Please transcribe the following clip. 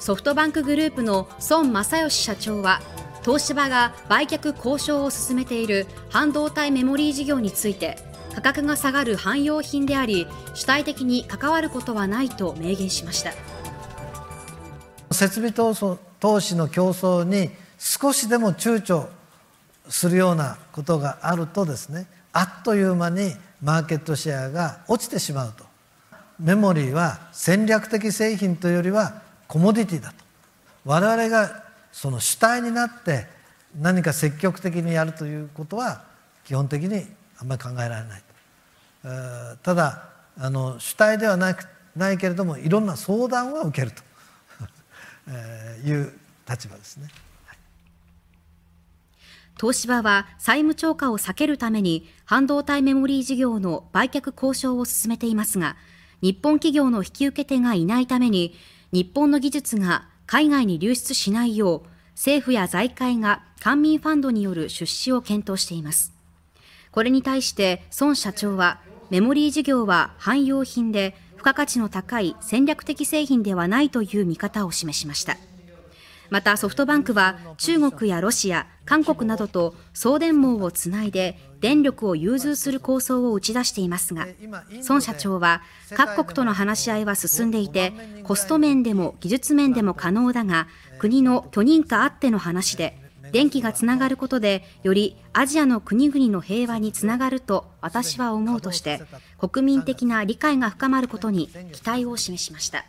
ソフトバンクグループの孫正義社長は東芝が売却交渉を進めている半導体メモリー事業について価格が下がる汎用品であり主体的に関わることはないと明言しました設備投資の競争に少しでも躊躇するようなことがあるとですねあっという間にマーケットシェアが落ちてしまうとメモリーは戦略的製品というよりはコモディティだと我々がその主体になって何か積極的にやるということは基本的にあんまり考えられないただあの主体ではなくないけれどもいろんな相談は受けると いう立場ですね。東芝は債務超過を避けるために半導体メモリー事業の売却交渉を進めていますが日本企業の引き受け手がいないために日本の技術が海外に流出しないよう政府や財界が官民ファンドによる出資を検討していますこれに対して孫社長はメモリー事業は汎用品で付加価値の高い戦略的製品ではないという見方を示しましたまたソフトバンクは中国やロシア、韓国などと送電網をつないで電力を融通する構想を打ち出していますが、孫社長は各国との話し合いは進んでいて、コスト面でも技術面でも可能だが、国の許認可あっての話で、電気がつながることでよりアジアの国々の平和につながると私は思うとして国民的な理解が深まることに期待を示しました。